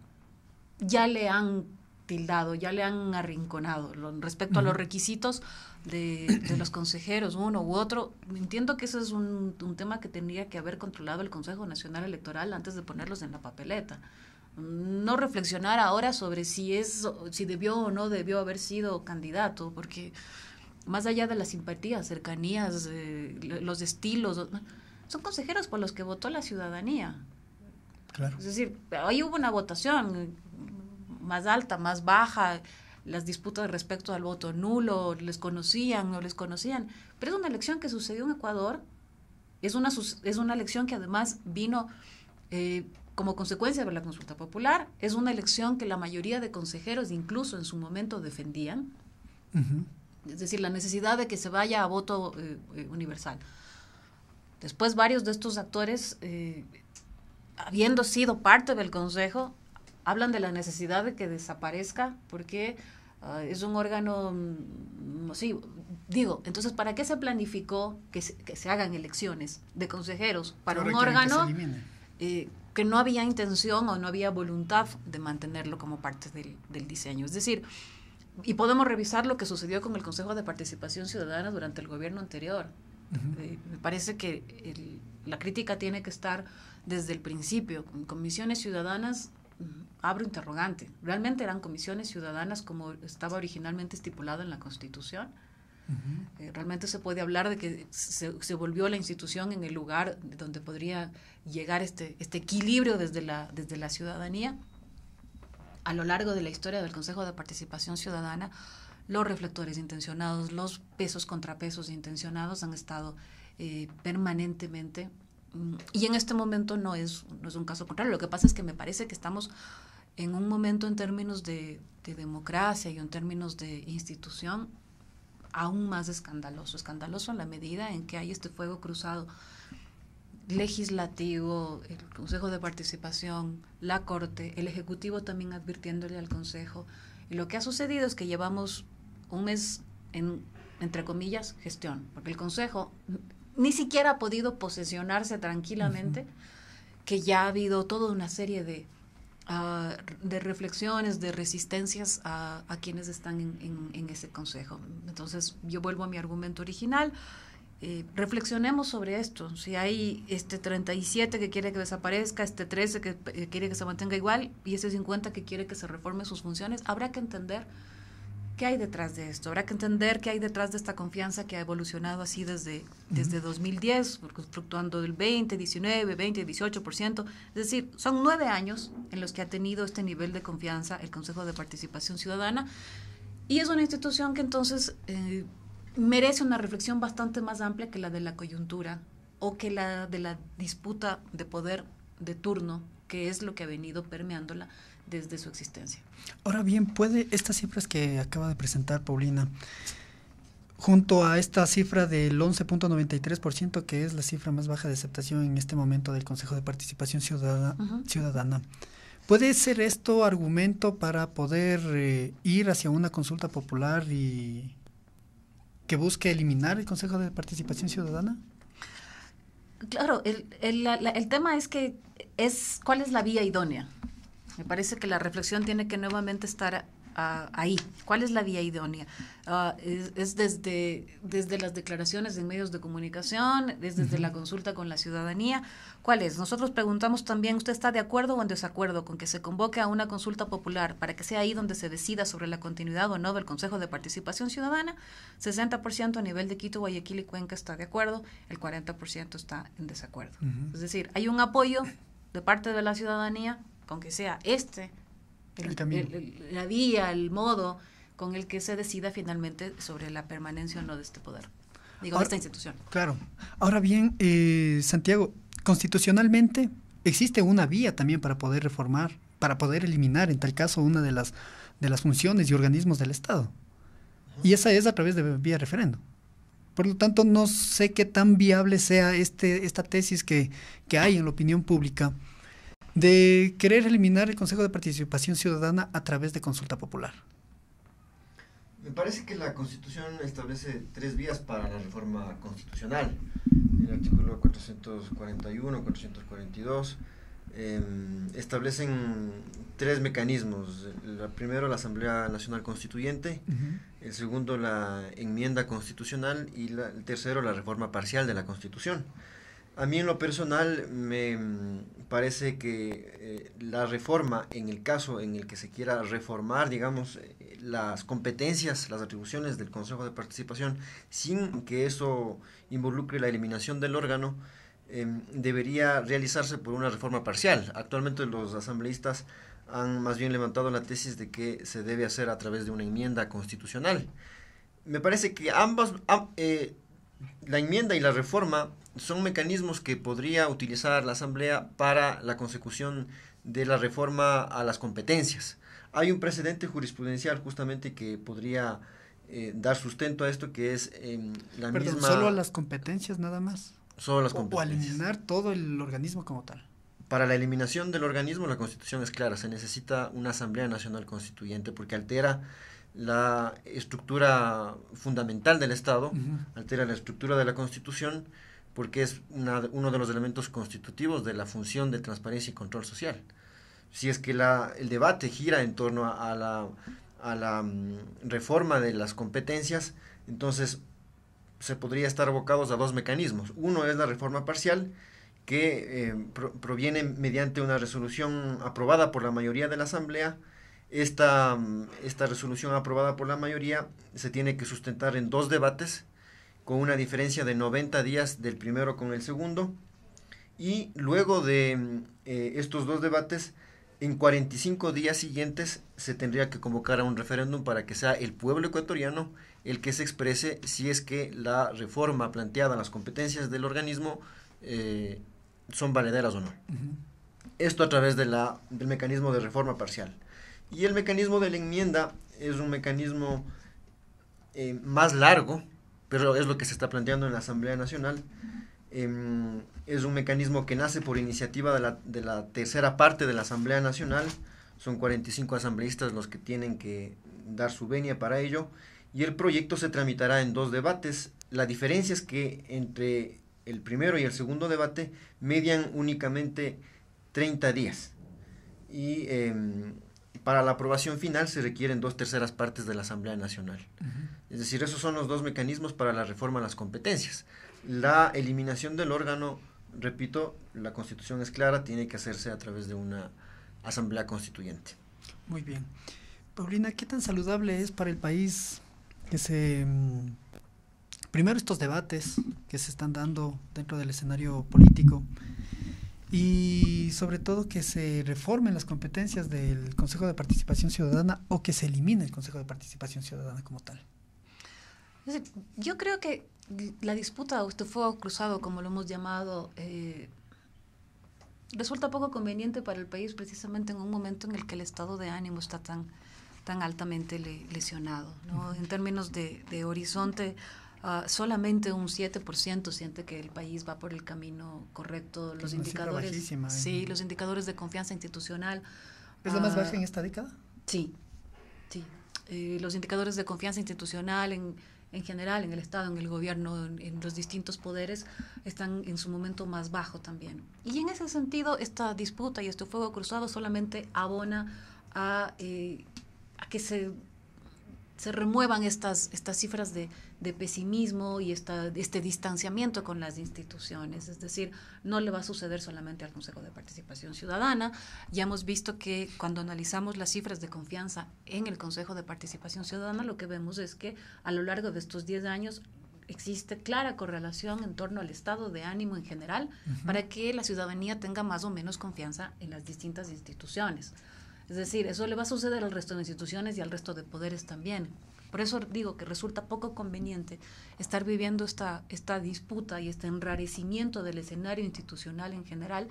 ya le han tildado, ya le han arrinconado respecto a los requisitos de, los consejeros, uno u otro. Entiendo que eso es un, un, tema que tendría que haber controlado el Consejo Nacional Electoral antes de ponerlos en la papeleta no reflexionar ahora sobre si es si debió o no debió haber sido candidato porque más allá de las simpatías cercanías eh, los estilos son consejeros por los que votó la ciudadanía claro es decir ahí hubo una votación más alta más baja las disputas respecto al voto nulo les conocían no les conocían pero es una elección que sucedió en Ecuador es una es una elección que además vino eh, como consecuencia de la consulta popular, es una elección que la mayoría de consejeros incluso en su momento defendían, es decir, la necesidad de que se vaya a voto eh, eh, universal. Después varios de estos actores, eh, habiendo sido parte del Consejo, hablan de la necesidad de que desaparezca porque ah, es un órgano, mm, sí, digo, entonces, ¿para qué se planificó que se, que se hagan elecciones de consejeros para un órgano? que no había intención o no había voluntad de mantenerlo como parte del, diseño. Es decir, y podemos revisar lo que sucedió con el Consejo de Participación Ciudadana durante el gobierno anterior. Eh, me parece que la crítica tiene que estar desde el principio. Comisiones ciudadanas, mm, abro interrogante, ¿realmente eran comisiones ciudadanas como estaba originalmente estipulado en la Constitución? Eh, realmente se puede hablar de que se, volvió la institución en el lugar donde podría llegar este, este, equilibrio desde la, desde la ciudadanía. A lo largo de la historia del Consejo de Participación Ciudadana, los reflectores intencionados, los pesos contrapesos intencionados han estado eh, permanentemente. Mm, y en este momento no es, no es un caso contrario. Lo que pasa es que me parece que estamos en un momento en términos de democracia y en términos de institución aún más escandaloso, escandaloso en la medida en que hay este fuego cruzado legislativo, el Consejo de Participación, la Corte, el Ejecutivo también advirtiéndole al Consejo. Y lo que ha sucedido es que llevamos un mes en, entre comillas, gestión, porque el Consejo ni siquiera ha podido posesionarse tranquilamente, que ya ha habido toda una serie de Ah, de reflexiones, de resistencias a, quienes están en, ese consejo. Entonces, yo vuelvo a mi argumento original. Eh, reflexionemos sobre esto. Si hay este 37 que quiere que desaparezca, este 13 que eh, quiere que se mantenga igual y este 50 que quiere que se reforme sus funciones, habrá que entender ¿Qué hay detrás de esto? Habrá que entender qué hay detrás de esta confianza que ha evolucionado así desde, 2010, fluctuando del 20, 19, 20, 18%. Es decir, son nueve años en los que ha tenido este nivel de confianza el Consejo de Participación Ciudadana y es una institución que entonces eh, merece una reflexión bastante más amplia que la de la coyuntura o que la de la disputa de poder de turno, que es lo que ha venido permeándola desde su existencia. Ahora bien, puede estas cifras que acaba de presentar Paulina, junto a esta cifra del 11.93%, que es la cifra más baja de aceptación en este momento del Consejo de Participación Ciudadana, ¿puede ser esto argumento para poder eh, ir hacia una consulta popular y que busque eliminar el Consejo de Participación Ciudadana? Claro, el, el tema es que es cuál es la vía idónea me parece que la reflexión tiene que nuevamente estar ahí? ¿Cuál es la vía idónea? Ah, es, desde, desde las declaraciones en medios de comunicación, es desde la consulta con la ciudadanía. ¿Cuál es? Nosotros preguntamos también, ¿usted está de acuerdo o en desacuerdo con que se convoque a una consulta popular para que sea ahí donde se decida sobre la continuidad o no del Consejo de Participación Ciudadana? 60% a nivel de Quito, Guayaquil y Cuenca está de acuerdo, el 40% está en desacuerdo. Es decir, hay un apoyo de parte de la ciudadanía con que sea este el, la vía, el modo con el que se decida finalmente sobre la permanencia o no de este poder, digo, de esta institución. Claro. Ahora bien, eh, Santiago, constitucionalmente existe una vía también para poder reformar, para poder eliminar, en tal caso, una de las, de las funciones y organismos del Estado. Y esa es a través de vía referendo. Por lo tanto, no sé qué tan viable sea este, esta tesis que, que hay en la opinión pública de querer eliminar el Consejo de Participación Ciudadana a través de consulta popular? Me parece que la Constitución establece tres vías para la reforma constitucional. El artículo 441, 442 em, establecen tres mecanismos. El primero, la Asamblea Nacional Constituyente. El segundo, la enmienda constitucional. Y el tercero, la reforma parcial de la Constitución. A mí en lo personal me mm, parece que eh, la reforma, en el caso en el que se quiera reformar, digamos, eh, las competencias, las atribuciones del Consejo de Participación, sin que eso involucre la eliminación del órgano, em, debería realizarse por una reforma parcial. Actualmente los asambleístas han más bien levantado la tesis de que se debe hacer a través de una enmienda constitucional. Me parece que ambas, eh, la enmienda y la reforma son mecanismos que podría utilizar la Asamblea para la consecución de la reforma a las competencias. Hay un precedente jurisprudencial justamente que podría eh, dar sustento a esto, que es em, la Solo a las competencias nada más. Solo a las competencias. O, eliminar todo el organismo como tal. Para la eliminación del organismo la constitución es clara, se necesita una Asamblea Nacional Constituyente porque altera la estructura fundamental del Estado, altera la estructura de la constitución porque es uno de los elementos constitutivos de la función de transparencia y control social. Si es que el debate gira en torno a, la, mm, reforma de las competencias, entonces se podría estar abocados a dos mecanismos. Uno es la reforma parcial, que eh, proviene mediante una resolución aprobada por la mayoría de la Asamblea. Esta, mm, esta resolución aprobada por la mayoría se tiene que sustentar en dos debates con una diferencia de 90 días del primero con el segundo. Y luego de mm, eh, estos dos debates, en 45 días siguientes se tendría que convocar a un referéndum para que sea el pueblo ecuatoriano el que se exprese si es que la reforma planteada en las competencias del organismo eh, son valederas o no. Esto a través de la, del mecanismo de reforma parcial. Y el mecanismo de la enmienda es un mecanismo eh, más largo, pero es lo que se está planteando en la Asamblea Nacional. Em, es un mecanismo que nace por iniciativa de la, tercera parte de la Asamblea Nacional. Son 45 asambleístas los que tienen que dar su venia para ello. Y el proyecto se tramitará en dos debates. La diferencia es que entre el primero y el segundo debate median únicamente 30 días. Y em, para la aprobación final se requieren dos terceras partes de la Asamblea Nacional. Es decir, esos son los dos mecanismos para la reforma a las competencias. La eliminación del órgano, repito, la constitución es clara, tiene que hacerse a través de una asamblea constituyente. Muy bien. Paulina, ¿qué tan saludable es para el país que se... Mm, primero estos debates que se están dando dentro del escenario político y sobre todo que se reformen las competencias del Consejo de Participación Ciudadana o que se elimine el Consejo de Participación Ciudadana como tal. Yo creo que la disputa o este fuego cruzado, como lo hemos llamado, eh, resulta poco conveniente para el país precisamente en un momento en el que el estado de ánimo está tan, tan altamente lesionado. ¿no? En términos de, de horizonte, ah, solamente un 7% siente que el país va por el camino correcto. Los indicadores, ¿eh? sí, los indicadores de confianza institucional. ¿Es lo más ah, bajo en esta década? Sí, sí. Eh, los indicadores de confianza institucional en en general en el Estado, en el gobierno, en, los distintos poderes, están en su momento más bajo también. Y en ese sentido, esta disputa y este fuego cruzado solamente abona a eh, que se se remuevan estas, estas cifras de, pesimismo y esta, este distanciamiento con las instituciones. Es decir, no le va a suceder solamente al Consejo de Participación Ciudadana. Ya hemos visto que cuando analizamos las cifras de confianza en el Consejo de Participación Ciudadana, lo que vemos es que a lo largo de estos 10 años existe clara correlación en torno al estado de ánimo en general para que la ciudadanía tenga más o menos confianza en las distintas instituciones. Es decir, eso le va a suceder al resto de instituciones y al resto de poderes también. Por eso digo que resulta poco conveniente estar viviendo esta, esta disputa y este enrarecimiento del escenario institucional en general,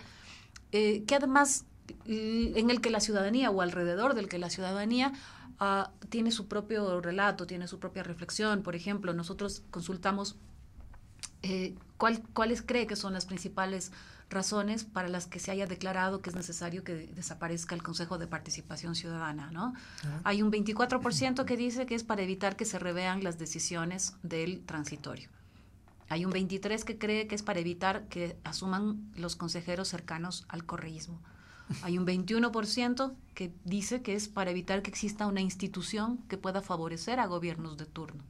eh, que además mm, en el que la ciudadanía o alrededor del que la ciudadanía ah, tiene su propio relato, tiene su propia reflexión. Por ejemplo, nosotros consultamos eh, cuáles cree que son las principales razones para las que se haya declarado que es necesario que desaparezca el Consejo de Participación Ciudadana, ¿no? Hay un 24% que dice que es para evitar que se revean las decisiones del transitorio. Hay un 23 que cree que es para evitar que asuman los consejeros cercanos al correísmo. Hay un 21% que dice que es para evitar que exista una institución que pueda favorecer a gobiernos de turno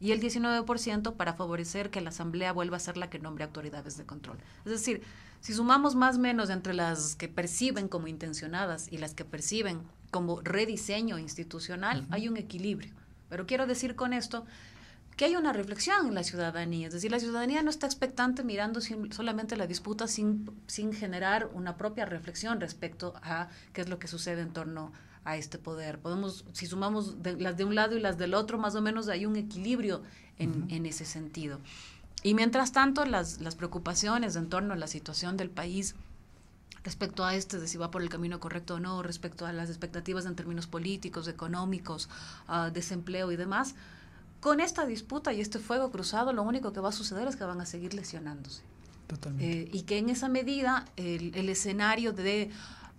y el 19% para favorecer que la Asamblea vuelva a ser la que nombre autoridades de control. Es decir, si sumamos más o menos entre las que perciben como intencionadas y las que perciben como rediseño institucional, hay un equilibrio. Pero quiero decir con esto que hay una reflexión en la ciudadanía, es decir, la ciudadanía no está expectante mirando solamente la disputa sin, sin generar una propia reflexión respecto a qué es lo que sucede en torno a este poder. Podemos, si sumamos las de un lado y las del otro, más o menos hay un equilibrio en, ese sentido. Y mientras tanto, las, preocupaciones en torno a la situación del país respecto a este, de si va por el camino correcto o no, respecto a las expectativas en términos políticos, económicos, ah, desempleo y demás, con esta disputa y este fuego cruzado, lo único que va a suceder es que van a seguir lesionándose. Eh, y que en esa medida el escenario de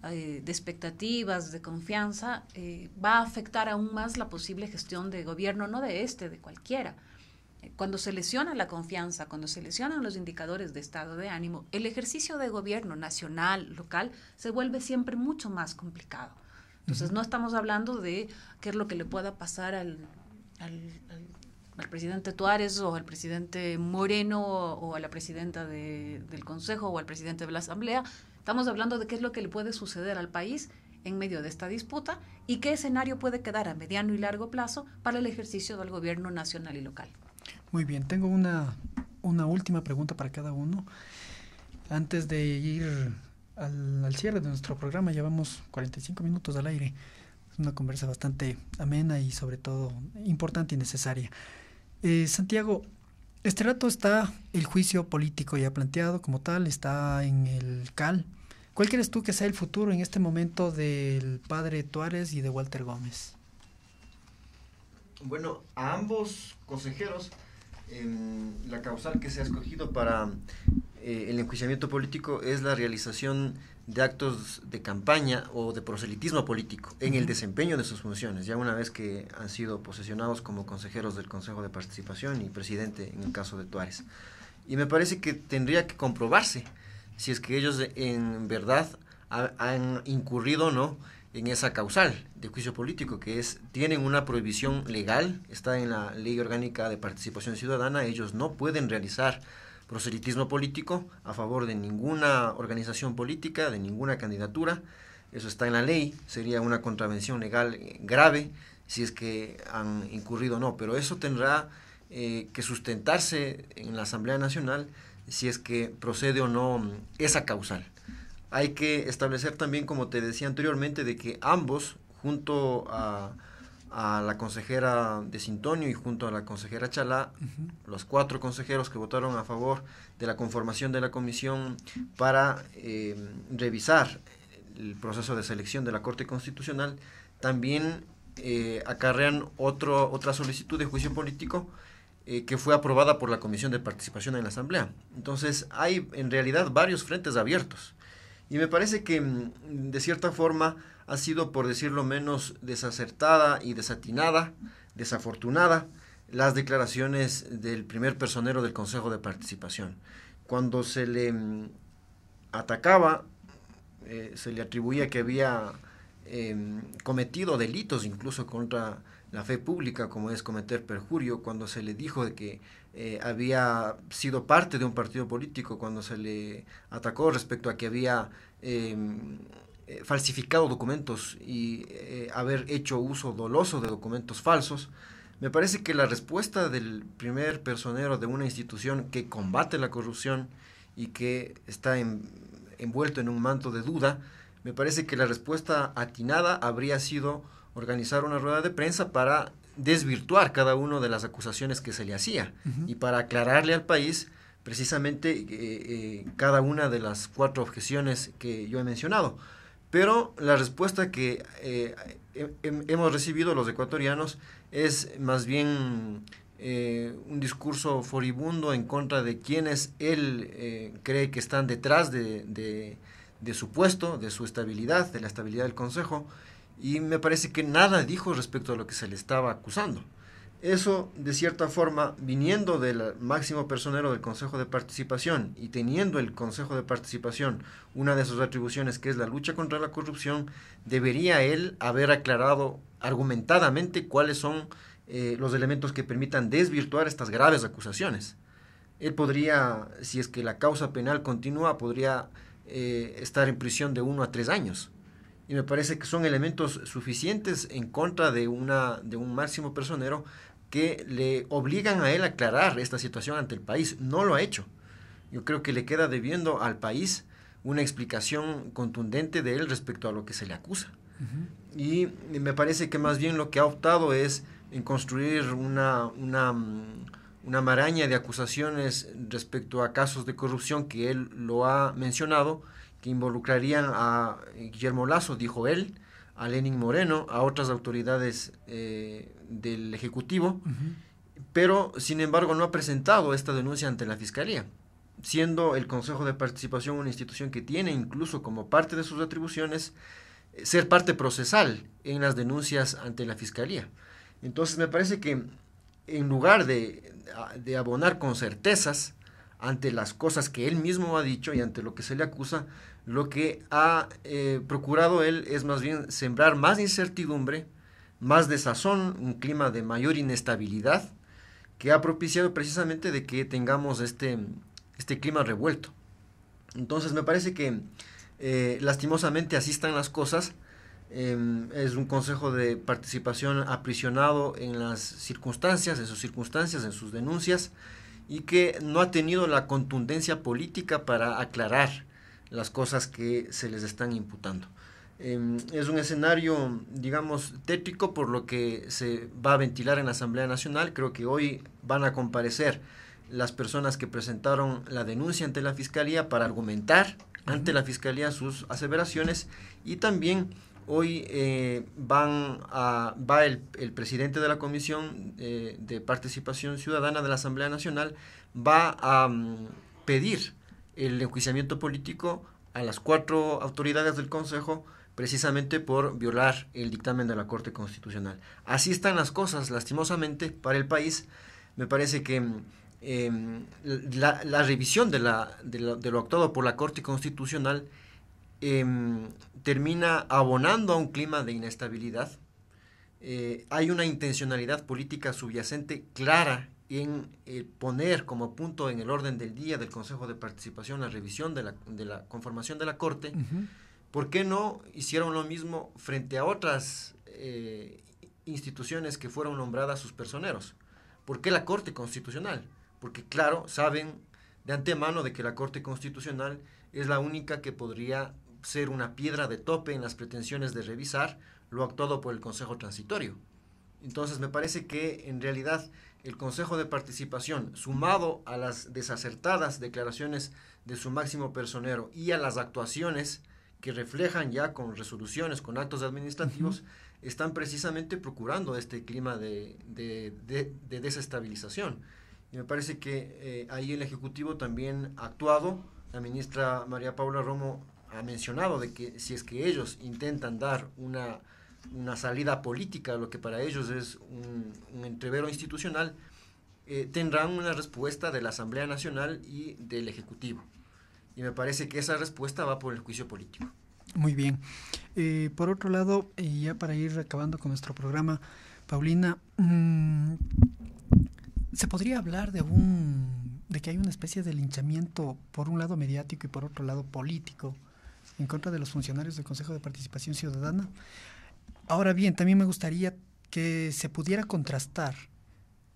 eh, de expectativas, de confianza, eh, va a afectar aún más la posible gestión de gobierno, no de este, de cualquiera. Eh, cuando se lesiona la confianza, cuando se lesionan los indicadores de estado de ánimo, el ejercicio de gobierno nacional, local, se vuelve siempre mucho más complicado. Entonces, no estamos hablando de qué es lo que le pueda pasar al, al, presidente Tuárez o al presidente Moreno o a la presidenta del Consejo o al presidente de la Asamblea, Estamos hablando de qué es lo que le puede suceder al país en medio de esta disputa y qué escenario puede quedar a mediano y largo plazo para el ejercicio del gobierno nacional y local. Muy bien, tengo una, una última pregunta para cada uno. Antes de ir al, cierre de nuestro programa, llevamos 45 minutos al aire. Es una conversa bastante amena y sobre todo importante y necesaria. Eh, Santiago, este rato está el juicio político ya planteado como tal, está en el CAL. ¿Cuál crees tú que sea el futuro en este momento del padre Tuárez y de Walter Gómez? Bueno, a ambos consejeros, em, la causal que se ha escogido para eh, el enjuiciamiento político es la realización de actos de campaña o de proselitismo político en el desempeño de sus funciones, ya una vez que han sido posesionados como consejeros del Consejo de Participación y presidente en el caso de Tuárez. Y me parece que tendría que comprobarse si es que ellos en verdad han incurrido o no en esa causal de juicio político, que es, tienen una prohibición legal, está en la Ley Orgánica de Participación Ciudadana, ellos no pueden realizar proselitismo político a favor de ninguna organización política, de ninguna candidatura. Eso está en la ley, sería una contravención legal eh, grave si es que han incurrido o no, pero eso tendrá eh, que sustentarse en la Asamblea Nacional si es que procede o no mm, esa causal. Hay que establecer también, como te decía anteriormente, de que ambos, junto a a la consejera de Sintonio y junto a la consejera Chalá, los cuatro consejeros que votaron a favor de la conformación de la comisión para eh, revisar el proceso de selección de la Corte Constitucional, también eh, acarrean otro, otra solicitud de juicio político eh, que fue aprobada por la Comisión de Participación en la Asamblea. Entonces hay en realidad varios frentes abiertos. Y me parece que mm, de cierta forma ha sido, por decirlo menos, desacertada y desatinada, desafortunada, las declaraciones del primer personero del Consejo de Participación. Cuando se le mm, atacaba, eh, se le atribuía que había em, cometido delitos incluso contra la fe pública, como es cometer perjurio, cuando se le dijo de que eh, había sido parte de un partido político cuando se le atacó respecto a que había em, eh, falsificado documentos y eh, haber hecho uso doloso de documentos falsos. Me parece que la respuesta del primer personero de una institución que combate la corrupción y que está envuelto en un manto de duda, me parece que la respuesta atinada habría sido organizar una rueda de prensa para desvirtuar cada una de las acusaciones que se le hacía y para aclararle al país precisamente eh, eh, cada una de las cuatro objeciones que yo he mencionado. Pero la respuesta que eh, hemos recibido los ecuatorianos es más bien un discurso furibundo en contra de quienes él cree que están detrás de, de su puesto, de su estabilidad, de la estabilidad del Consejo y me parece que nada dijo respecto a lo que se le estaba acusando. Eso, de cierta forma, viniendo del máximo personero del Consejo de Participación y teniendo el Consejo de Participación una de sus atribuciones, que es la lucha contra la corrupción, debería él haber aclarado argumentadamente cuáles son eh, los elementos que permitan desvirtuar estas graves acusaciones. Él podría, si es que la causa penal continúa, podría eh, estar en prisión de uno a tres años y me parece que son elementos suficientes en contra de, una, de un máximo personero que le obligan a él a aclarar esta situación ante el país. No lo ha hecho. Yo creo que le queda debiendo al país una explicación contundente de él respecto a lo que se le acusa. Y me parece que más bien lo que ha optado es en construir una, una mm, maraña de acusaciones respecto a casos de corrupción que él lo ha mencionado que involucrarían a Guillermo Lazo, dijo él, a Lenin Moreno, a otras autoridades eh, del Ejecutivo, pero sin embargo no ha presentado esta denuncia ante la Fiscalía, siendo el Consejo de Participación una institución que tiene incluso como parte de sus atribuciones eh, ser parte procesal en las denuncias ante la Fiscalía. Entonces me parece que en lugar de, de abonar con certezas ante las cosas que él mismo ha dicho y ante lo que se le acusa, lo que ha eh, procurado él es más bien sembrar más incertidumbre, más desazón, un clima de mayor inestabilidad, que ha propiciado precisamente de que tengamos este, este clima revuelto. Entonces me parece que eh, lastimosamente así están las cosas. Em, es un consejo de participación aprisionado en las circunstancias, en sus circunstancias, en sus denuncias, y que no ha tenido la contundencia política para aclarar las cosas que se les están imputando. Em, es un escenario, digamos, tétrico por lo que se va a ventilar en la Asamblea Nacional. Creo que hoy van a comparecer las personas que presentaron la denuncia ante la Fiscalía para argumentar ante la Fiscalía sus aseveraciones y también hoy eh, van a, va el, presidente de la Comisión eh, de Participación Ciudadana de la Asamblea Nacional, va a mm, pedir el enjuiciamiento político a las cuatro autoridades del Consejo precisamente por violar el dictamen de la Corte Constitucional. Así están las cosas, lastimosamente, para el país. Me parece que mm, em, la, revisión de, de, lo actuado por la Corte Constitucional em, termina abonando a un clima de inestabilidad. Eh, hay una intencionalidad política subyacente clara en eh, poner como punto en el orden del día del Consejo de Participación la revisión de la, conformación de la Corte, ¿por qué no hicieron lo mismo frente a otras eh, instituciones que fueron nombradas sus personeros? ¿Por qué la Corte Constitucional? Porque claro, saben de antemano de que la Corte Constitucional es la única que podría ser una piedra de tope en las pretensiones de revisar lo actuado por el Consejo Transitorio. Entonces me parece que en realidad el Consejo de Participación, sumado a las desacertadas declaraciones de su máximo personero y a las actuaciones que reflejan ya con resoluciones, con actos administrativos, están precisamente procurando este clima de, desestabilización. Y me parece que eh, ahí el Ejecutivo también ha actuado. La ministra María Paula Romo ha mencionado de que si es que ellos intentan dar una una salida política, lo que para ellos es un, entrevero institucional, eh, tendrán una respuesta de la Asamblea Nacional y del Ejecutivo. Y me parece que esa respuesta va por el juicio político. Muy bien. Eh, por otro lado, y eh, ya para ir acabando con nuestro programa, Paulina, mm, ¿se podría hablar de un de que hay una especie de linchamiento, por un lado mediático y por otro lado político, en contra de los funcionarios del Consejo de Participación Ciudadana? Ahora bien, también me gustaría que se pudiera contrastar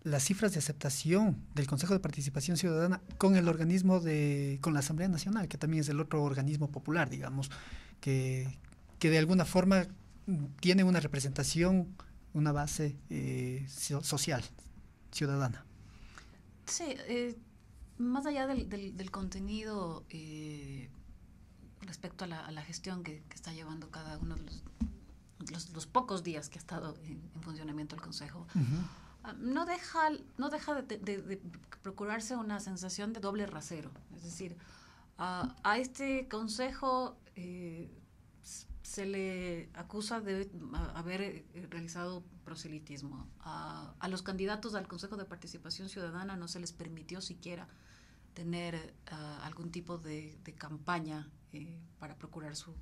las cifras de aceptación del Consejo de Participación Ciudadana con el organismo de, con la Asamblea Nacional, que también es el otro organismo popular, digamos, que, que de alguna forma tiene una representación, una base eh, social, ciudadana. Sí, eh, más allá del, contenido eh, respecto a la, gestión que, está llevando cada uno de los los, pocos días que ha estado en, funcionamiento el Consejo, ah, no deja, no deja de, procurarse una sensación de doble rasero. Es decir, a este Consejo eh, se le acusa de haber eh, realizado proselitismo. a los candidatos al Consejo de Participación Ciudadana no se les permitió siquiera tener ah, algún tipo de, campaña eh, para procurar su,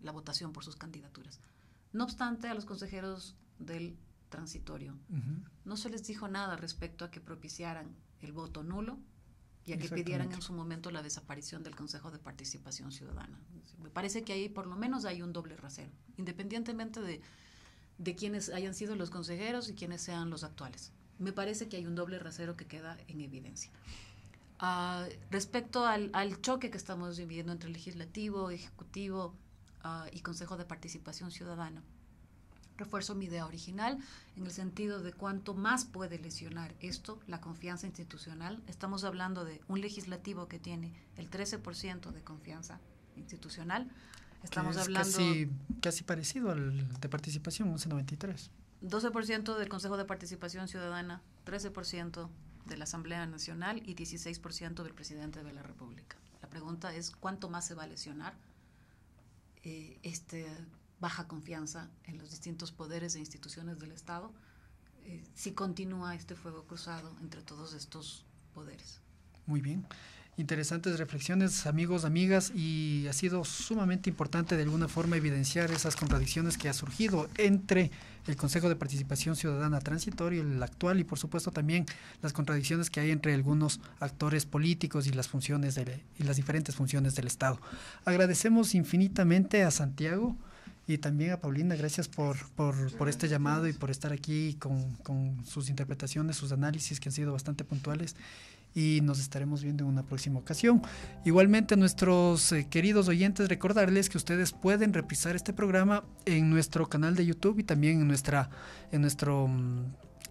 la votación por sus candidaturas. No obstante, a los consejeros del transitorio no se les dijo nada respecto a que propiciaran el voto nulo y a que pidieran en su momento la desaparición del Consejo de Participación Ciudadana. Me parece que ahí por lo menos hay un doble rasero, independientemente de, de quienes hayan sido los consejeros y quienes sean los actuales. Me parece que hay un doble rasero que queda en evidencia. Ah, respecto al, al, choque que estamos viviendo entre legislativo, ejecutivo, Ah, y Consejo de Participación Ciudadana. Refuerzo mi idea original en el sentido de cuánto más puede lesionar esto la confianza institucional. Estamos hablando de un legislativo que tiene el 13% de confianza institucional. Estamos hablando... Casi, casi parecido al de participación, 1193. 12% del Consejo de Participación Ciudadana, 13% de la Asamblea Nacional y 16% del presidente de la República. La pregunta es, ¿cuánto más se va a lesionar? Eh, esta baja confianza en los distintos poderes e instituciones del Estado, eh, si continúa este fuego cruzado entre todos estos poderes. Muy bien interesantes reflexiones, amigos, amigas, y ha sido sumamente importante de alguna forma evidenciar esas contradicciones que ha surgido entre el Consejo de Participación Ciudadana Transitorio, el actual, y por supuesto también las contradicciones que hay entre algunos actores políticos y las funciones las diferentes funciones del Estado. Agradecemos infinitamente a Santiago. Y también a Paulina, gracias por, por, este llamado y por estar aquí con, con sus interpretaciones, sus análisis que han sido bastante puntuales y nos estaremos viendo en una próxima ocasión. Igualmente, nuestros eh, queridos oyentes, recordarles que ustedes pueden repisar este programa en nuestro canal de YouTube y también en nuestra, en nuestro, mm,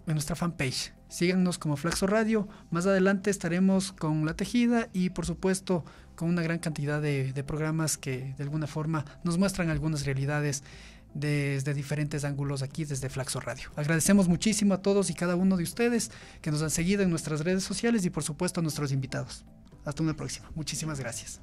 en nuestra fanpage. Síganos como Flaxo Radio. Más adelante estaremos con La Tejida y, por supuesto, con una gran cantidad de programas que de alguna forma nos muestran algunas realidades desde diferentes ángulos aquí desde Flaxo Radio. Agradecemos muchísimo a todos y cada uno de ustedes que nos han seguido en nuestras redes sociales y por supuesto a nuestros invitados. Hasta una próxima. Muchísimas gracias.